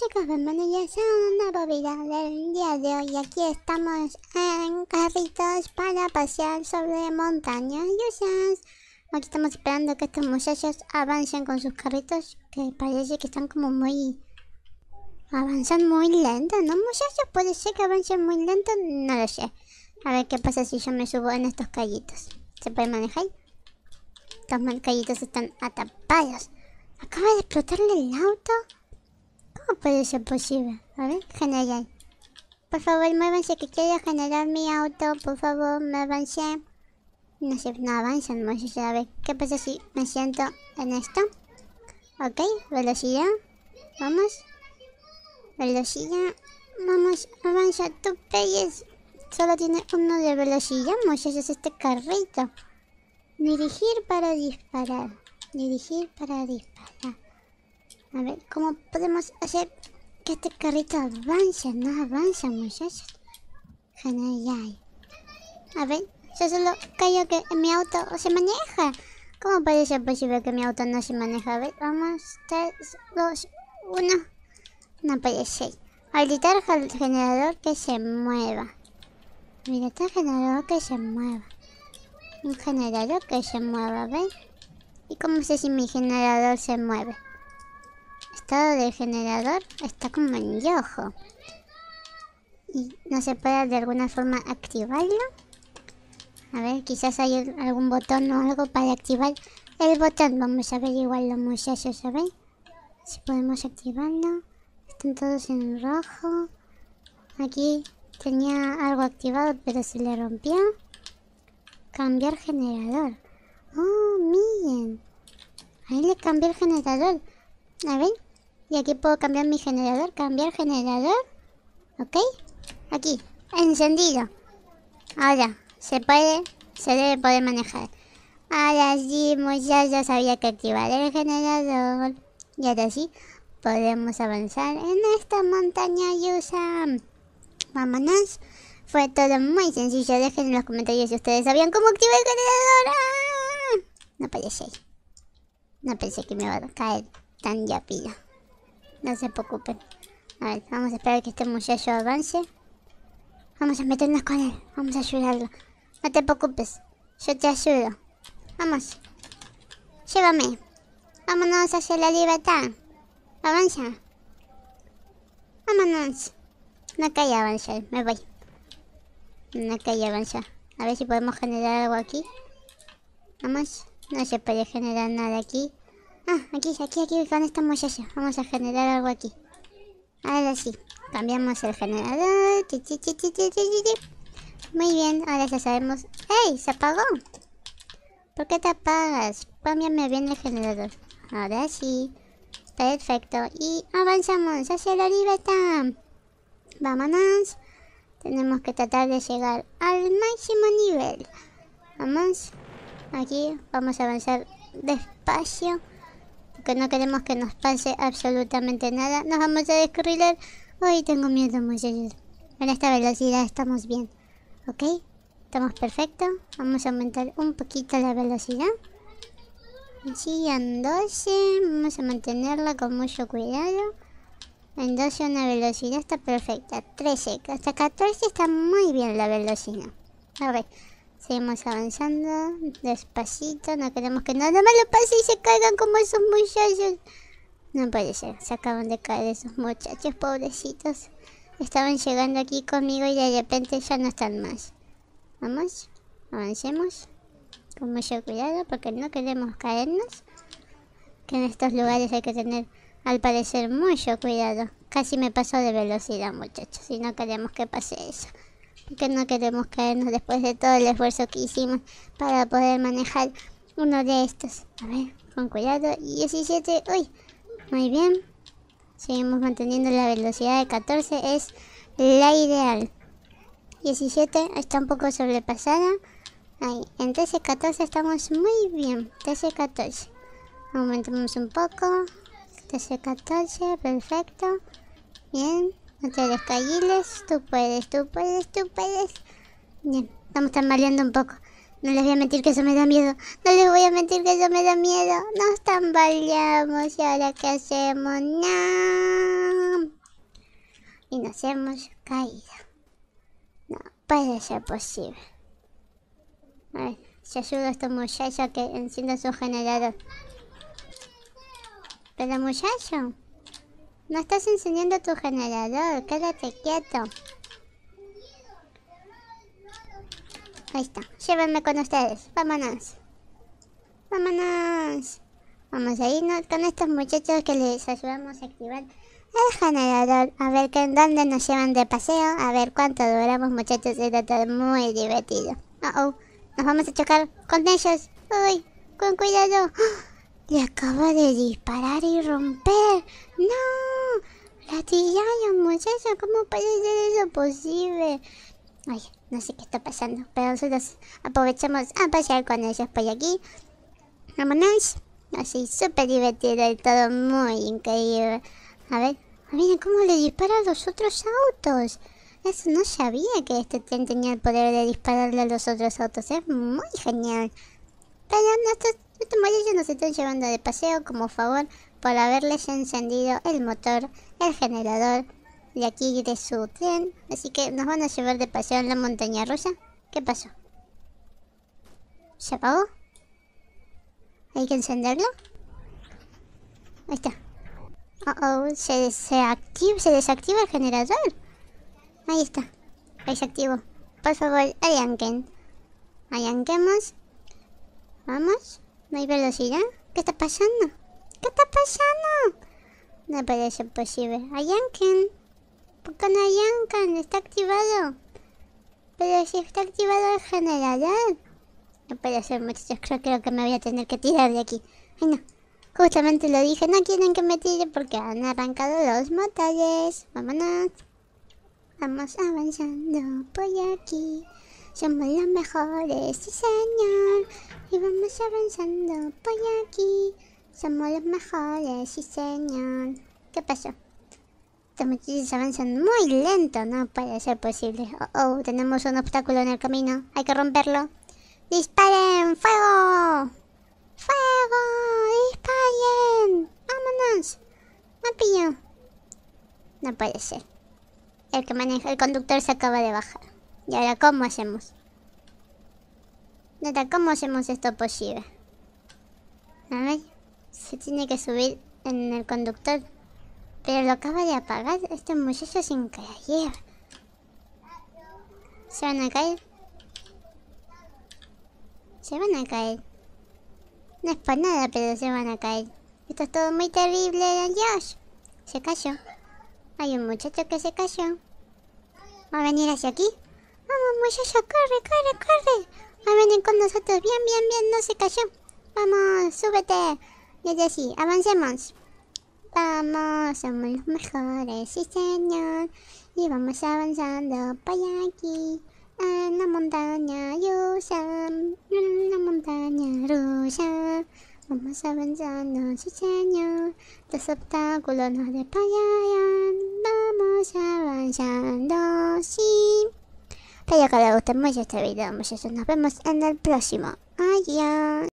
chicos, bienvenidos a un nuevo video del día de hoy Aquí estamos en carritos para pasear sobre montañas usas. Aquí estamos esperando que estos muchachos avancen con sus carritos Que parece que están como muy... Avanzan muy lento, ¿no muchachos? Puede ser que avancen muy lento, no lo sé A ver qué pasa si yo me subo en estos callitos ¿Se puede manejar? Estos callitos están atapados Acaba de explotarle el auto no puede ser posible. A ver, general. Por favor, muévanse que quiero generar mi auto. Por favor, avance. No sé, no avanzan sé, A ver, ¿qué pasa si me siento en esto? Ok, velocidad. Vamos. Velocidad. Vamos, avanza. Tú peyes. Solo tiene uno de velocidad, muchachos, es este carrito. Dirigir para disparar. Dirigir para disparar. A ver, ¿cómo podemos hacer que este carrito avance? No avanza, muchachos. A ver, yo solo callo que mi auto se maneja. ¿Cómo puede ser posible que mi auto no se maneja? A ver, vamos, tres, dos, uno. No puede ser. Habilitar al generador que se mueva. Mira, el generador que se mueva. Un generador que se mueva, ¿ven? ¿Y cómo sé si mi generador se mueve? estado del generador está como en rojo. Y no se puede de alguna forma activarlo. A ver, quizás hay algún botón o algo para activar el botón. Vamos a ver igual los muchachos, a ver. Si podemos activarlo. Están todos en rojo. Aquí tenía algo activado pero se le rompió. Cambiar generador. Oh, miren. Ahí le cambié el generador. A ver. Y aquí puedo cambiar mi generador. Cambiar generador. ¿Ok? Aquí. Encendido. Ahora. Se puede. Se debe poder manejar. Ahora sí, muchachos. Pues sabía que activar el generador. Y ahora sí. Podemos avanzar en esta montaña y Yusam. Vámonos. Fue todo muy sencillo. Dejen en los comentarios si ustedes sabían cómo activar el generador. Ah, no parece. No pensé que me iba a caer tan ya rápido. No se preocupen. A ver, vamos a esperar que este muchacho avance. Vamos a meternos con él. Vamos a ayudarlo. No te preocupes. Yo te ayudo. Vamos. Llévame. Vámonos hacia la libertad. Avanza. Vámonos. No caiga, avanza. Me voy. No caiga, avanza. A ver si podemos generar algo aquí. Vamos. No se puede generar nada aquí. Ah, aquí, aquí, aquí con esta muchacha. Vamos a generar algo aquí. Ahora sí. Cambiamos el generador. Muy bien, ahora ya sabemos. ¡Ey! ¡Se apagó! ¿Por qué te apagas? Cámbiame bien el generador. Ahora sí. Perfecto. Y avanzamos hacia la libertad. Vámonos. Tenemos que tratar de llegar al máximo nivel. Vamos. Aquí vamos a avanzar despacio. Que no queremos que nos pase absolutamente nada. Nos vamos a descarrilar. Ay, tengo miedo, muchachos. En esta velocidad estamos bien, ¿ok? Estamos perfectos. Vamos a aumentar un poquito la velocidad. Sí, en 12. Vamos a mantenerla con mucho cuidado. En 12 una velocidad está perfecta. 13. Hasta 14 está muy bien la velocidad. A ver. Seguimos avanzando, despacito, no queremos que nada más lo pase y se caigan como esos muchachos. No puede ser, se acaban de caer esos muchachos, pobrecitos. Estaban llegando aquí conmigo y de repente ya no están más. Vamos, avancemos. Con mucho cuidado porque no queremos caernos. Que en estos lugares hay que tener, al parecer, mucho cuidado. Casi me pasó de velocidad, muchachos, y no queremos que pase eso que no queremos caernos después de todo el esfuerzo que hicimos para poder manejar uno de estos. A ver, con cuidado. 17, uy, muy bien. Seguimos manteniendo la velocidad de 14, es la ideal. 17 está un poco sobrepasada. Ahí, en 13, 14 estamos muy bien. 13, 14. Aumentamos un poco. 13, 14, perfecto. Bien. No te descalles, tú puedes, tú puedes, tú puedes. Bien, estamos tambaleando un poco. No les voy a mentir que eso me da miedo. No les voy a mentir que eso me da miedo. Nos tambaleamos y ahora qué hacemos. No. Y nos hemos caído. No puede ser posible. A ver, se ayuda a estos muchachos que encienden su generador. Pero muchacho... No estás encendiendo tu generador, quédate quieto. Ahí está, llévenme con ustedes, vámonos. Vámonos. Vamos a irnos con estos muchachos que les ayudamos a activar el generador. A ver en dónde nos llevan de paseo, a ver cuánto duramos muchachos, Era todo muy divertido. Uh oh, nos vamos a chocar con ellos. Uy, con cuidado. Le acaba de disparar y romper. ¡No! la La muchacho. ¿Cómo puede ser eso posible? Ay, no sé qué está pasando. Pero nosotros aprovechamos a pasear con ellos por aquí. Vámonos. Así, súper divertido y todo muy increíble. A ver, Mira cómo le dispara a los otros autos. Eso no sabía que este tren tenía el poder de dispararle a los otros autos. Es muy genial. Pero nosotros estos muchachos nos están llevando de paseo como favor por haberles encendido el motor, el generador de aquí de su tren. Así que nos van a llevar de paseo en la montaña rusa. ¿Qué pasó? ¿Se apagó? ¿Hay que encenderlo? Ahí está. Uh oh, se, se, se desactiva el generador. Ahí está. Ahí se Por favor, allanquen. Allanquemos. Vamos. ¿No hay velocidad? ¿Qué está pasando? ¿Qué está pasando? No parece posible. Ayanken. ¿Por qué no yankan Está activado. Pero si está activado el general. No puede ser, muchachos. Creo, creo que me voy a tener que tirar de aquí. Ay, no. Justamente lo dije. No quieren que me tire porque han arrancado los motores. Vámonos. Vamos avanzando por aquí. Somos los mejores, sí señor. Y vamos avanzando por aquí. Somos los mejores, sí señor. ¿Qué pasó? Estamos avanzan muy lento, no puede ser posible. Oh, oh, tenemos un obstáculo en el camino. Hay que romperlo. ¡Disparen! ¡Fuego! ¡Fuego! ¡Disparen! ¡Vámonos! ¡Mapillo! No puede ser. El que maneja el conductor se acaba de bajar. ¿Y ahora cómo hacemos? nota cómo hacemos esto posible? A ver, se tiene que subir en el conductor. Pero lo acaba de apagar este muchacho sin caer. ¿Se van a caer? Se van a caer. No es para nada, pero se van a caer. Esto es todo muy terrible, Dios. Se cayó. Hay un muchacho que se cayó. ¿Va a venir hacia aquí? Vamos muchacho, corre, corre, corre. Va a venir con nosotros. Bien, bien, bien, no se cayó. Vamos, súbete. ya, así, avancemos. Vamos, somos los mejores, sí señor. Y vamos avanzando para aquí. En la montaña rusa, en la montaña rusa. Vamos avanzando, sí señor. Los obstáculos nos despayan. Vamos avanzando, sí. Espero que les guste mucho este video, muchachos. Nos vemos en el próximo. Adiós.